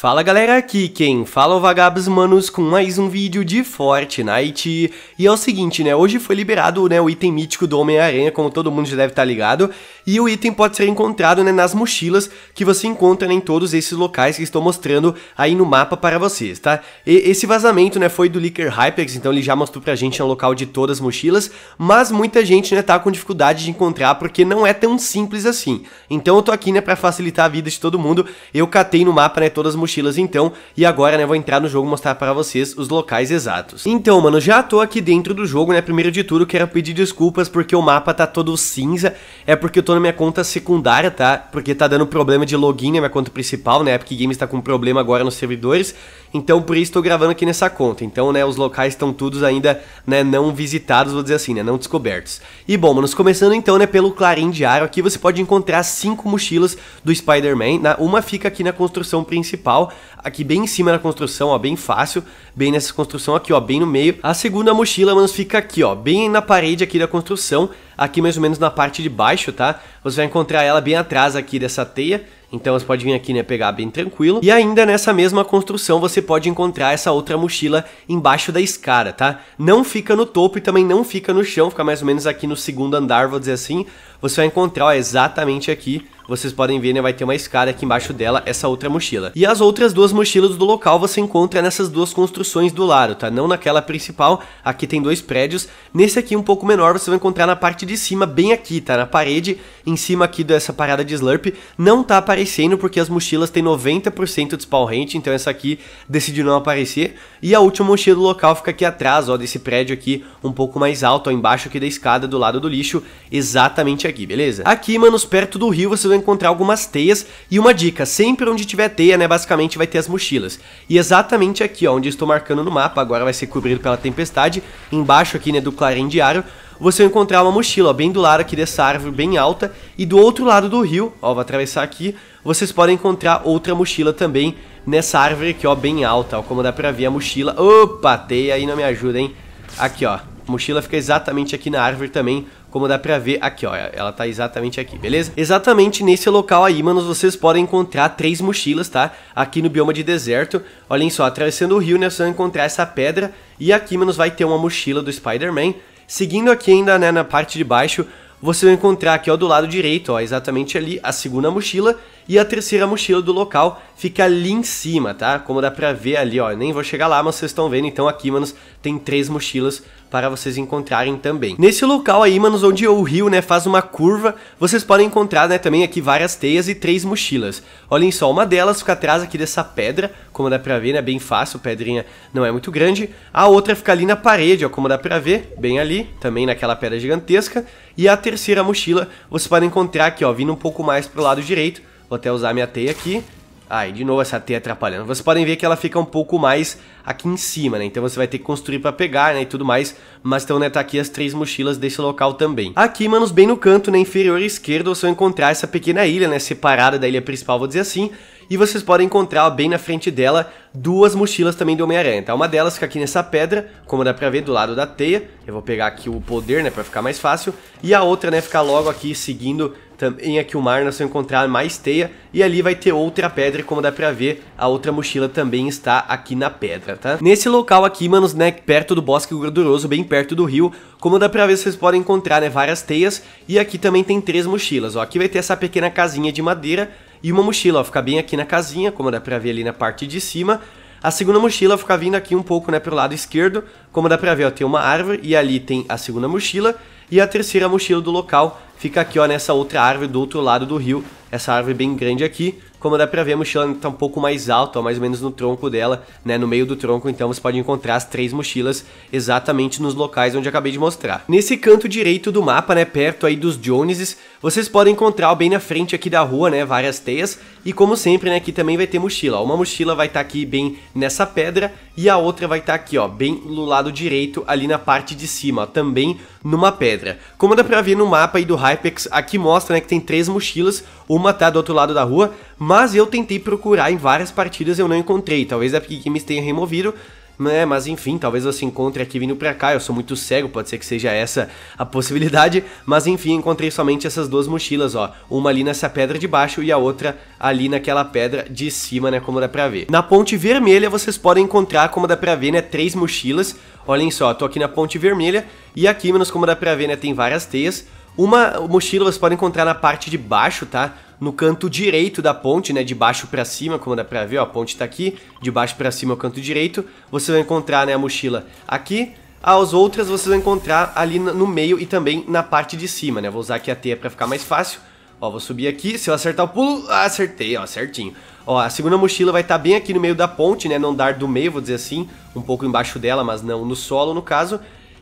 Fala galera, aqui quem fala é o Vagabos Manos com mais um vídeo de Fortnite E é o seguinte né, hoje foi liberado né, o item mítico do Homem-Aranha, como todo mundo já deve estar tá ligado E o item pode ser encontrado né, nas mochilas que você encontra né, em todos esses locais que estou mostrando aí no mapa para vocês, tá? E esse vazamento né, foi do Licker Hypex, então ele já mostrou pra gente no é local de todas as mochilas Mas muita gente né, tá com dificuldade de encontrar porque não é tão simples assim Então eu tô aqui né, pra facilitar a vida de todo mundo, eu catei no mapa né, todas as mochilas mochilas então, e agora, né, vou entrar no jogo mostrar para vocês os locais exatos. Então, mano, já tô aqui dentro do jogo, né, primeiro de tudo quero pedir desculpas porque o mapa tá todo cinza, é porque eu tô na minha conta secundária, tá, porque tá dando problema de login na né, minha conta principal, né, Epic Games tá com problema agora nos servidores, então, por isso estou gravando aqui nessa conta. Então, né, os locais estão todos ainda, né, não visitados, vou dizer assim, né, não descobertos. E bom, manos, começando então, né, pelo Clarim Diário, aqui você pode encontrar cinco mochilas do Spider-Man, né? Uma fica aqui na construção principal, aqui bem em cima da construção, ó, bem fácil, bem nessa construção aqui, ó, bem no meio. A segunda mochila, manos, fica aqui, ó, bem na parede aqui da construção aqui mais ou menos na parte de baixo, tá? Você vai encontrar ela bem atrás aqui dessa teia, então você pode vir aqui, né, pegar bem tranquilo. E ainda nessa mesma construção você pode encontrar essa outra mochila embaixo da escada, tá? Não fica no topo e também não fica no chão, fica mais ou menos aqui no segundo andar, vou dizer assim, você vai encontrar ó, exatamente aqui vocês podem ver, né, vai ter uma escada aqui embaixo dela, essa outra mochila. E as outras duas mochilas do local você encontra nessas duas construções do lado, tá? Não naquela principal, aqui tem dois prédios, nesse aqui um pouco menor você vai encontrar na parte de cima, bem aqui, tá? Na parede, em cima aqui dessa parada de Slurp, não tá aparecendo porque as mochilas têm 90% de spawn rate, então essa aqui decidiu não aparecer. E a última mochila do local fica aqui atrás, ó, desse prédio aqui, um pouco mais alto, ó, embaixo aqui da escada, do lado do lixo, exatamente aqui, beleza? Aqui, manos, perto do rio você vai encontrar algumas teias e uma dica, sempre onde tiver teia, né, basicamente vai ter as mochilas. E exatamente aqui, ó, onde estou marcando no mapa, agora vai ser cobrido pela tempestade, embaixo aqui, né, do clarim diário, você vai encontrar uma mochila, ó, bem do lado aqui dessa árvore bem alta, e do outro lado do rio, ó, vou atravessar aqui, vocês podem encontrar outra mochila também nessa árvore aqui, ó, bem alta, ó, como dá pra ver a mochila. Opa, teia aí não me ajuda, hein? Aqui, ó, mochila fica exatamente aqui na árvore também, como dá pra ver aqui, ó, ela tá exatamente aqui, beleza? Exatamente nesse local aí, manos, vocês podem encontrar três mochilas, tá? Aqui no bioma de deserto, olhem só, atravessando o rio, né, vocês é vão encontrar essa pedra, e aqui, manos, vai ter uma mochila do Spider-Man. Seguindo aqui ainda, né, na parte de baixo, você vai encontrar aqui, ó, do lado direito, ó, exatamente ali, a segunda mochila, e a terceira mochila do local fica ali em cima, tá? Como dá pra ver ali, ó. Nem vou chegar lá, mas vocês estão vendo. Então aqui, manos, tem três mochilas para vocês encontrarem também. Nesse local aí, manos, onde o rio, né, faz uma curva, vocês podem encontrar, né, também aqui várias teias e três mochilas. Olhem só, uma delas fica atrás aqui dessa pedra, como dá pra ver, né, bem fácil, pedrinha não é muito grande. A outra fica ali na parede, ó, como dá pra ver, bem ali, também naquela pedra gigantesca. E a terceira mochila vocês podem encontrar aqui, ó, vindo um pouco mais pro lado direito, Vou até usar minha teia aqui. Ai, de novo essa teia atrapalhando. Vocês podem ver que ela fica um pouco mais aqui em cima, né? Então você vai ter que construir pra pegar, né? E tudo mais. Mas então, né? Tá aqui as três mochilas desse local também. Aqui, manos, bem no canto, né? Inferior esquerdo, você vai encontrar essa pequena ilha, né? Separada da ilha principal, vou dizer assim. E vocês podem encontrar, ó, bem na frente dela, duas mochilas também do Homem-Aranha, tá? Uma delas fica aqui nessa pedra, como dá pra ver, do lado da teia. Eu vou pegar aqui o poder, né? Pra ficar mais fácil. E a outra, né? Ficar logo aqui seguindo em o nós vamos encontrar mais teia e ali vai ter outra pedra, como dá pra ver, a outra mochila também está aqui na pedra, tá? Nesse local aqui, manos, né, perto do bosque gorduroso, bem perto do rio, como dá pra ver, vocês podem encontrar, né, várias teias e aqui também tem três mochilas, ó, aqui vai ter essa pequena casinha de madeira e uma mochila, ó, fica bem aqui na casinha, como dá pra ver ali na parte de cima, a segunda mochila fica vindo aqui um pouco, né, pro lado esquerdo, como dá pra ver, ó, tem uma árvore e ali tem a segunda mochila e a terceira mochila do local, fica aqui ó, nessa outra árvore do outro lado do rio, essa árvore bem grande aqui. Como dá pra ver, a mochila tá um pouco mais alta, ó, mais ou menos no tronco dela, né, no meio do tronco, então você pode encontrar as três mochilas exatamente nos locais onde acabei de mostrar. Nesse canto direito do mapa, né, perto aí dos Joneses, vocês podem encontrar ó, bem na frente aqui da rua, né, várias teias, e como sempre, né, aqui também vai ter mochila, ó, uma mochila vai estar tá aqui bem nessa pedra, e a outra vai estar tá aqui, ó, bem no lado direito, ali na parte de cima, ó, também numa pedra. Como dá pra ver no mapa aí do Hypex, aqui mostra, né, que tem três mochilas, uma tá do outro lado da rua, mas eu tentei procurar em várias partidas e eu não encontrei. Talvez a Epic Games tenha removido, né? Mas enfim, talvez você encontre aqui vindo pra cá. Eu sou muito cego, pode ser que seja essa a possibilidade. Mas enfim, encontrei somente essas duas mochilas, ó. Uma ali nessa pedra de baixo e a outra ali naquela pedra de cima, né? Como dá pra ver. Na ponte vermelha vocês podem encontrar, como dá pra ver, né? Três mochilas. Olhem só, tô aqui na ponte vermelha. E aqui, menos como dá pra ver, né? Tem várias teias. Uma mochila você pode encontrar na parte de baixo, tá? No canto direito da ponte, né? De baixo para cima, como dá pra ver, ó, a ponte tá aqui. De baixo para cima é o canto direito. Você vai encontrar, né, a mochila aqui. As outras você vai encontrar ali no meio e também na parte de cima, né? vou usar aqui a teia pra ficar mais fácil. Ó, vou subir aqui, se eu acertar o pulo, acertei, ó, certinho. Ó, a segunda mochila vai estar tá bem aqui no meio da ponte, né? Não dar do meio, vou dizer assim, um pouco embaixo dela, mas não no solo, no caso.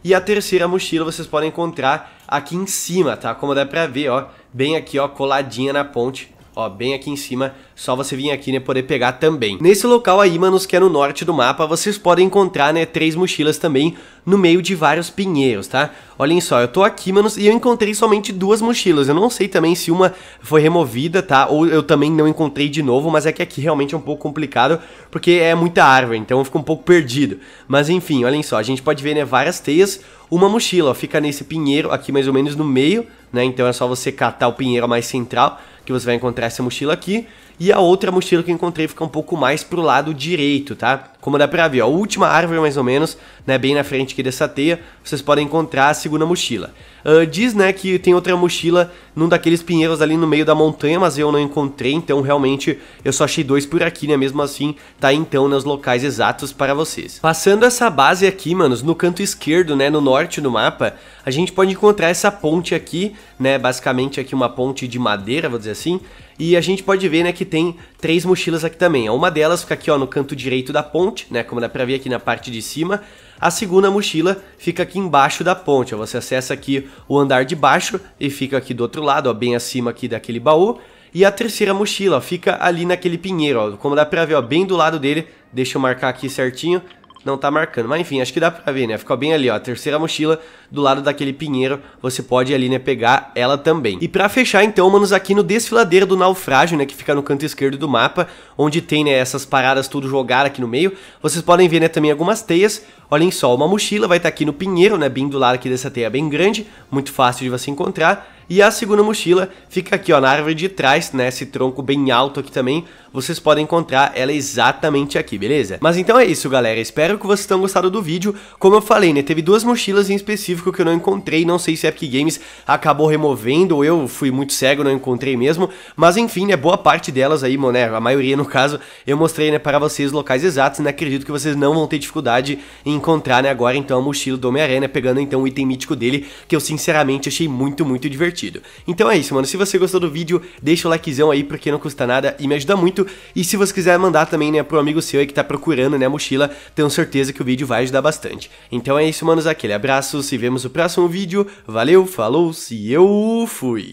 E a terceira mochila vocês podem encontrar aqui em cima, tá? Como dá pra ver, ó, bem aqui, ó, coladinha na ponte ó, bem aqui em cima, só você vir aqui, né, poder pegar também. Nesse local aí, manos, que é no norte do mapa, vocês podem encontrar, né, três mochilas também no meio de vários pinheiros, tá? Olhem só, eu tô aqui, manos, e eu encontrei somente duas mochilas, eu não sei também se uma foi removida, tá, ou eu também não encontrei de novo, mas é que aqui realmente é um pouco complicado, porque é muita árvore, então eu fico um pouco perdido. Mas enfim, olhem só, a gente pode ver, né, várias teias, uma mochila, ó, fica nesse pinheiro aqui mais ou menos no meio, né, então é só você catar o pinheiro mais central, que você vai encontrar essa mochila aqui. E a outra mochila que eu encontrei fica um pouco mais pro lado direito, tá? Como dá pra ver, ó, a última árvore mais ou menos, né, bem na frente aqui dessa teia, vocês podem encontrar a segunda mochila. Uh, diz, né, que tem outra mochila num daqueles pinheiros ali no meio da montanha, mas eu não encontrei, então realmente eu só achei dois por aqui, né, mesmo assim, tá então nos locais exatos para vocês. Passando essa base aqui, manos, no canto esquerdo, né, no norte do mapa, a gente pode encontrar essa ponte aqui, né, basicamente aqui uma ponte de madeira, vou dizer assim, e a gente pode ver, né, que tem três mochilas aqui também. Uma delas fica aqui, ó, no canto direito da ponte, né, como dá pra ver aqui na parte de cima. A segunda mochila fica aqui embaixo da ponte, ó, você acessa aqui o andar de baixo e fica aqui do outro lado, ó, bem acima aqui daquele baú. E a terceira mochila ó, fica ali naquele pinheiro, ó, como dá pra ver, ó, bem do lado dele, deixa eu marcar aqui certinho, não tá marcando. Mas enfim, acho que dá pra ver, né? Ficou bem ali, ó. A terceira mochila do lado daquele pinheiro. Você pode ali, né, pegar ela também. E pra fechar, então, manos, aqui no desfiladeiro do naufrágio, né? Que fica no canto esquerdo do mapa, onde tem, né, essas paradas tudo jogadas aqui no meio. Vocês podem ver, né, também algumas teias. Olhem só, uma mochila vai estar tá aqui no pinheiro, né? Bem do lado aqui dessa teia bem grande. Muito fácil de você encontrar. E a segunda mochila fica aqui ó, na árvore de trás, né, esse tronco bem alto aqui também, vocês podem encontrar ela exatamente aqui, beleza? Mas então é isso galera, espero que vocês tenham gostado do vídeo, como eu falei né, teve duas mochilas em específico que eu não encontrei, não sei se a Epic Games acabou removendo ou eu fui muito cego, não encontrei mesmo, mas enfim, né, boa parte delas aí, mano, né, a maioria no caso, eu mostrei né, para vocês locais exatos, né, acredito que vocês não vão ter dificuldade em encontrar né, agora então a mochila do Homem-Aranha, né, pegando então o item mítico dele, que eu sinceramente achei muito, muito divertido divertido. Então é isso, mano. Se você gostou do vídeo, deixa o likezão aí, porque não custa nada e me ajuda muito. E se você quiser mandar também, né, pro amigo seu aí que tá procurando, né, a mochila, tenho certeza que o vídeo vai ajudar bastante. Então é isso, manos. Aquele abraço, se vemos no próximo vídeo. Valeu, falou, se eu fui!